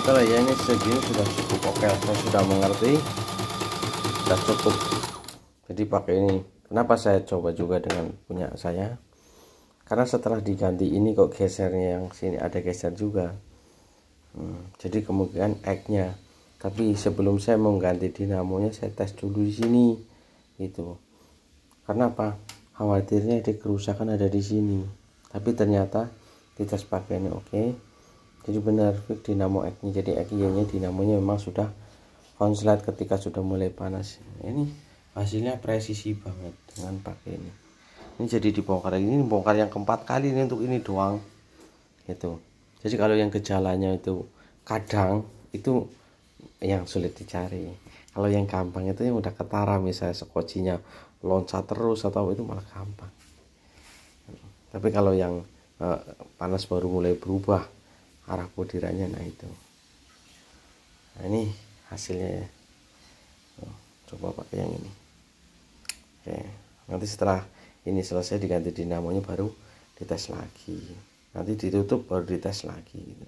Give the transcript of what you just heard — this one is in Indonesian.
oke lah ya ini segini sudah cukup oke saya sudah mengerti sudah cukup jadi pakai ini kenapa saya coba juga dengan punya saya karena setelah diganti ini kok gesernya yang sini ada geser juga hmm, jadi kemungkinan egg-nya tapi sebelum saya mengganti dinamonya saya tes dulu di sini gitu karena apa khawatirnya di kerusakan ada di sini tapi ternyata kita pakai ini oke okay jadi benar fix dinamo X nya jadi X Y nya dinamonya memang sudah konslet ketika sudah mulai panas ini hasilnya presisi banget dengan pakai ini ini jadi dibongkar ini bongkar yang keempat kali ini untuk ini doang gitu jadi kalau yang gejalanya itu kadang itu yang sulit dicari kalau yang gampang itu yang udah ketara misalnya sekocinya loncat terus atau itu malah gampang tapi kalau yang eh, panas baru mulai berubah arah bodirannya nah itu nah ini hasilnya ya oh, coba pakai yang ini oke nanti setelah ini selesai diganti dinamonya baru dites lagi nanti ditutup baru dites lagi gitu